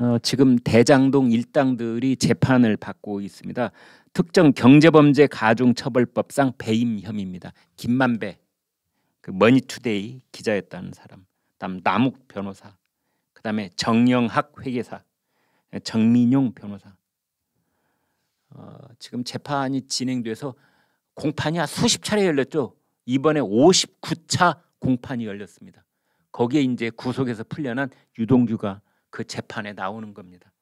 어, 지금 대장동 일당들이 재판을 받고 있습니다. 특정 경제범죄 가중처벌법상 배임 혐의입니다. 김만배, 그 머니투데이 기자였다는 사람, 다음 남욱 변호사, 그 다음에 정영학 회계사, 예, 정민용 변호사. 어, 지금 재판이 진행돼서 공판이 수십 차례 열렸죠. 이번에 59차 공판이 열렸습니다. 거기에 이제 구속에서 풀려난 유동규가 그 재판에 나오는 겁니다.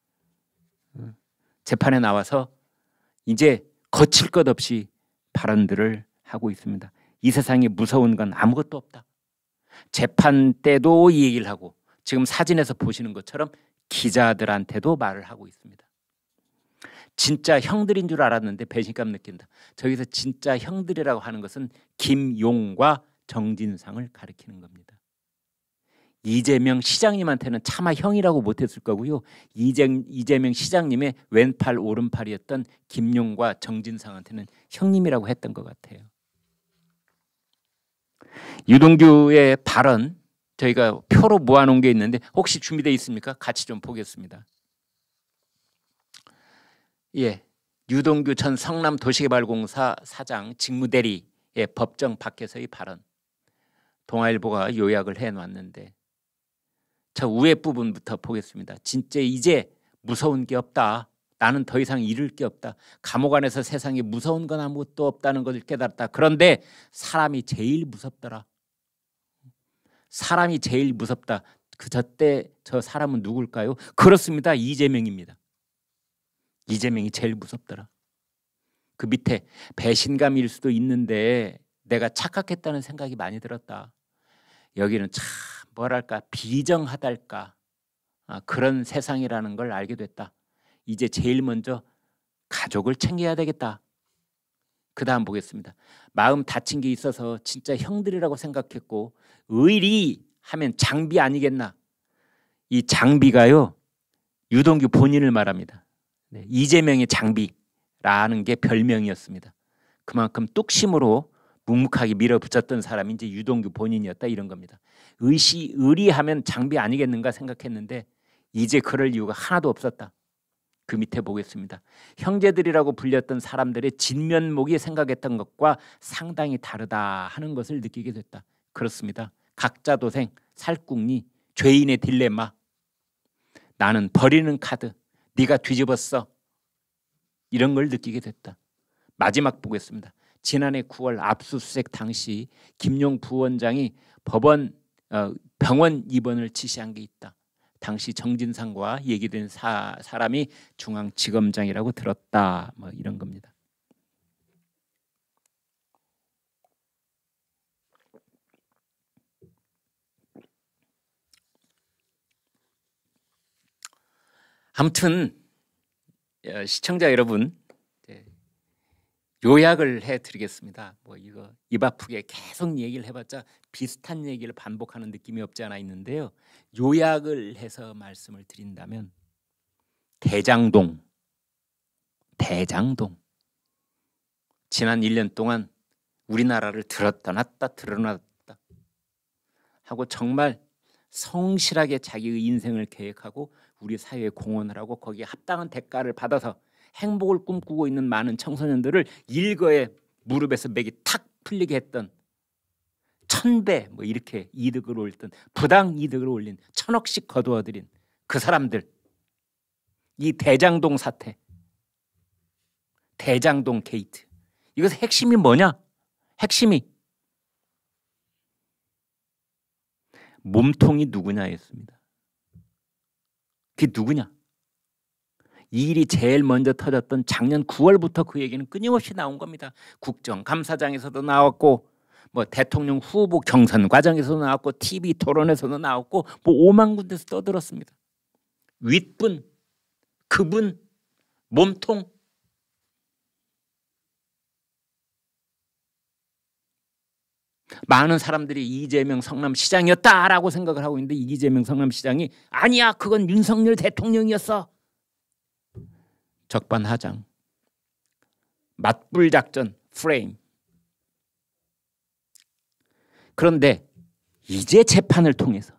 음. 재판에 나와서 이제 거칠 것 없이 발언들을 하고 있습니다. 이 세상에 무서운 건 아무것도 없다. 재판 때도 이 얘기를 하고 지금 사진에서 보시는 것처럼 기자들한테도 말을 하고 있습니다. 진짜 형들인 줄 알았는데 배신감 느낀다. 저기서 진짜 형들이라고 하는 것은 김용과 정진상을 가리키는 겁니다. 이재명 시장님한테는 차마 형이라고 못했을 거고요. 이재, 이재명 시장님의 왼팔 오른팔이었던 김용과 정진상한테는 형님이라고 했던 것 같아요. 유동규의 발언 저희가 표로 모아놓은 게 있는데 혹시 준비되어 있습니까? 같이 좀 보겠습니다. 예, 유동규 전 성남도시개발공사 사장 직무대리의 법정 밖에서의 발언 동아일보가 요약을 해놨는데 저 위에 부분부터 보겠습니다. 진짜 이제 무서운 게 없다. 나는 더 이상 잃을 게 없다. 감옥 안에서 세상에 무서운 건 아무것도 없다는 것을 깨달았다. 그런데 사람이 제일 무섭더라. 사람이 제일 무섭다. 그 저때 저 사람은 누굴까요? 그렇습니다. 이재명입니다. 이재명이 제일 무섭더라. 그 밑에 배신감일 수도 있는데 내가 착각했다는 생각이 많이 들었다. 여기는 참 뭐랄까 비정하달까 아, 그런 세상이라는 걸 알게 됐다. 이제 제일 먼저 가족을 챙겨야 되겠다. 그 다음 보겠습니다. 마음 다친 게 있어서 진짜 형들이라고 생각했고 의리 하면 장비 아니겠나. 이 장비가요 유동규 본인을 말합니다. 네, 이재명의 장비라는 게 별명이었습니다. 그만큼 뚝심으로 묵묵하게 밀어붙였던 사람이 이제 유동규 본인이었다 이런 겁니다. 의시 의리하면 장비 아니겠는가 생각했는데 이제 그럴 이유가 하나도 없었다. 그 밑에 보겠습니다. 형제들이라고 불렸던 사람들의 진면목이 생각했던 것과 상당히 다르다 하는 것을 느끼게 됐다. 그렇습니다. 각자 도생, 살궁리, 죄인의 딜레마. 나는 버리는 카드, 네가 뒤집었어. 이런 걸 느끼게 됐다. 마지막 보겠습니다. 지난해 9월 압수수색 당시 김용 부원장이 법원 어, 병원 입원을 지시한 게 있다. 당시 정진상과 얘기된 사, 사람이 중앙지검장이라고 들었다. 뭐 이런 겁니다. 아무튼 어, 시청자 여러분 요약을 해드리겠습니다. 뭐 이거 입 아프게 계속 얘기를 해봤자 비슷한 얘기를 반복하는 느낌이 없지 않아 있는데요. 요약을 해서 말씀을 드린다면 대장동, 대장동. 지난 1년 동안 우리나라를 들었다 놨다 들어놨다 하고 정말 성실하게 자기의 인생을 계획하고 우리 사회에 공헌을 하고 거기에 합당한 대가를 받아서 행복을 꿈꾸고 있는 많은 청소년들을 일거에 무릎에서 맥이 탁 풀리게 했던 천배 뭐 이렇게 이득을 올렸던 부당 이득을 올린 천억씩 거두어들인 그 사람들 이 대장동 사태 대장동 게이트 이것의 핵심이 뭐냐 핵심이 몸통이 누구냐였습니다 그게 누구냐 이 일이 제일 먼저 터졌던 작년 9월부터 그 얘기는 끊임없이 나온 겁니다. 국정 감사장에서도 나왔고 뭐 대통령 후보 경선 과정에서도 나왔고 TV 토론에서도 나왔고 뭐 5만 군데서 떠들었습니다. 윗분, 그분, 몸통 많은 사람들이 이재명 성남시장이었다라고 생각을 하고 있는데 이재명 성남시장이 아니야 그건 윤석열 대통령이었어 적반하장 맞불 작전 프레임 그런데 이제 재판을 통해서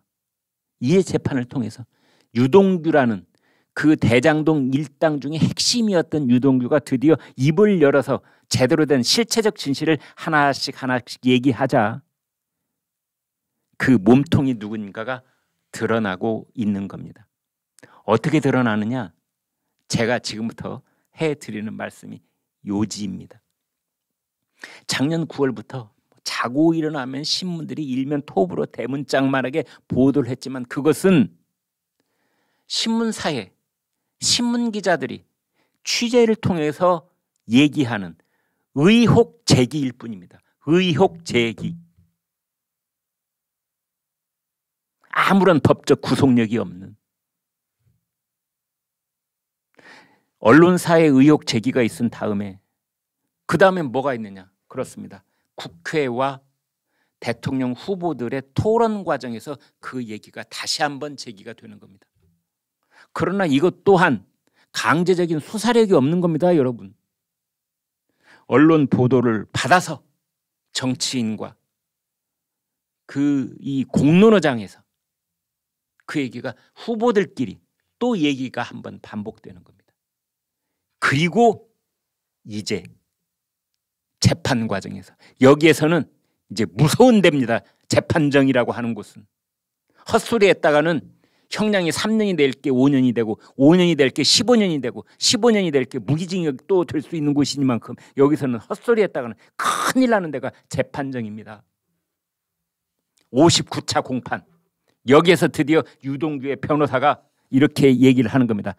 이에 재판을 통해서 유동규라는 그 대장동 일당 중에 핵심이었던 유동규가 드디어 입을 열어서 제대로 된 실체적 진실을 하나씩 하나씩 얘기하자 그 몸통이 누군가가 드러나고 있는 겁니다. 어떻게 드러나느냐? 제가 지금부터 해 드리는 말씀이 요지입니다. 작년 9월부터 자고 일어나면 신문들이 일면 톱으로 대문짝만하게 보도를 했지만 그것은 신문사에 신문 기자들이 취재를 통해서 얘기하는 의혹 제기일 뿐입니다. 의혹 제기. 아무런 법적 구속력이 없는 언론사의 의혹 제기가 있은 다음에 그 다음에 뭐가 있느냐? 그렇습니다. 국회와 대통령 후보들의 토론 과정에서 그 얘기가 다시 한번 제기가 되는 겁니다. 그러나 이것 또한 강제적인 수사력이 없는 겁니다, 여러분. 언론 보도를 받아서 정치인과 그 이 공론어장에서 그 얘기가 후보들끼리 또 얘기가 한 번 반복되는 겁니다. 그리고 이제 재판 과정에서 여기에서는 이제 무서운 데입니다. 재판정이라고 하는 곳은 헛소리 했다가는 형량이 3년이 될 게 5년이 되고 5년이 될 게 15년이 되고 15년이 될 게 무기징역 또될 수 있는 곳이니만큼 여기서는 헛소리 했다가는 큰일 나는 데가 재판정입니다. 59차 공판 여기에서 드디어 유동규의 변호사가 이렇게 얘기를 하는 겁니다.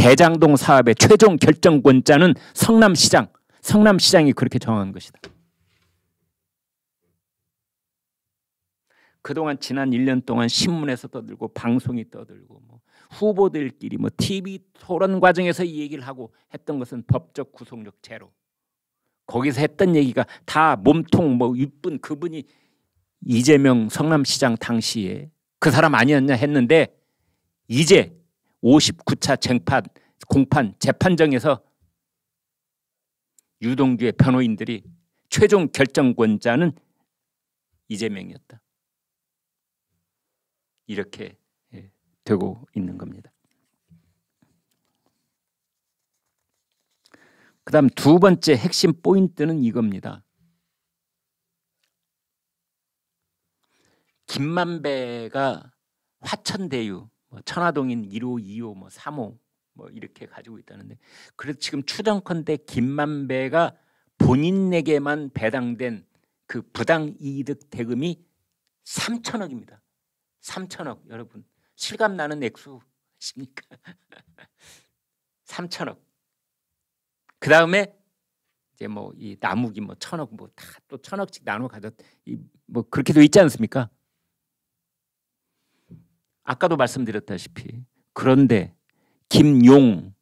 대장동 사업의 최종 결정권자는 성남시장, 성남시장이 그렇게 정한 것이다. 그동안 지난 1년 동안 신문에서 떠들고 방송이 떠들고 뭐 후보들끼리 뭐 TV 토론 과정에서 이 얘기를 하고 했던 것은 법적 구속력 제로. 거기서 했던 얘기가 다 몸통 뭐 이쁜 그분이 이재명 성남시장 당시에 그 사람 아니었냐 했는데 이제 59차 쟁판, 공판, 재판정에서 유동규의 변호인들이 최종 결정권자는 이재명이었다. 이렇게 예, 되고 있는 겁니다. 그 다음 두 번째 핵심 포인트는 이겁니다. 김만배가 화천대유 뭐 천화동인 1호, 2호, 뭐 3호 뭐 이렇게 가지고 있다는데 그래서 지금 추정컨대 김만배가 본인에게만 배당된 그 부당 이득 대금이 3천억입니다. 3천억 여러분 실감 나는 액수십니까? 3천억. 그 다음에 이제 뭐 이 나무기 뭐 천억 뭐 다 또 천억씩 나눠 가졌 이뭐 그렇게 도 있지 않습니까? 아까도 말씀드렸다시피 그런데 김용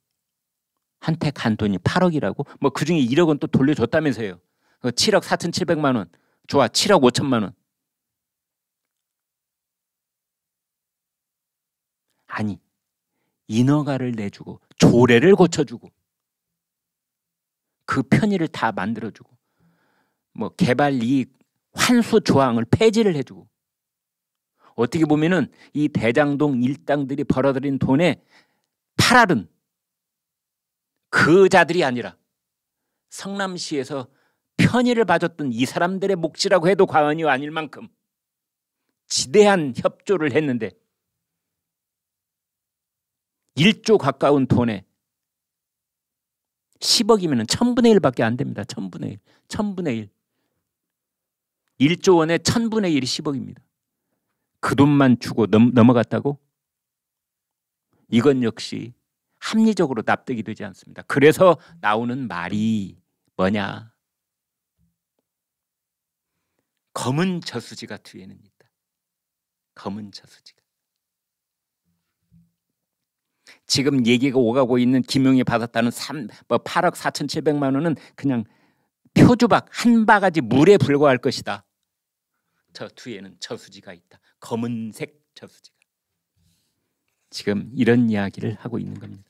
한테 간 돈이 8억이라고 뭐 그중에 1억은 또 돌려줬다면서요. 7억 4 7 0 0만 원. 좋아. 7억 5천만 원. 아니. 인허가를 내주고 조례를 고쳐주고 그 편의를 다 만들어주고 뭐 개발 이익 환수 조항을 폐지를 해주고 어떻게 보면은 이 대장동 일당들이 벌어들인 돈의팔알은그 자들이 아니라 성남시에서 편의를 봐줬던 이 사람들의 몫이라고 해도 과언이 아닐 만큼 지대한 협조를 했는데 1조 가까운 돈에 10억이면 1000분의 1밖에 안 됩니다. 1000분의 1. 1000분의 1. 1조 원의 1000분의 1이 10억입니다. 그 돈만 주고 넘, 넘어갔다고? 이건 역시 합리적으로 납득이 되지 않습니다. 그래서 나오는 말이 뭐냐? 검은 저수지가 뒤에는 있다. 검은 저수지가. 지금 얘기가 오가고 있는 김용이 받았다는 3, 뭐 8억 4 7 0만 원은 그냥 표주박 한 바가지 물에 불과할 것이다. 저 뒤에는 저수지가 있다. 검은색 저수지가. 지금 이런 이야기를 하고 있는 겁니다.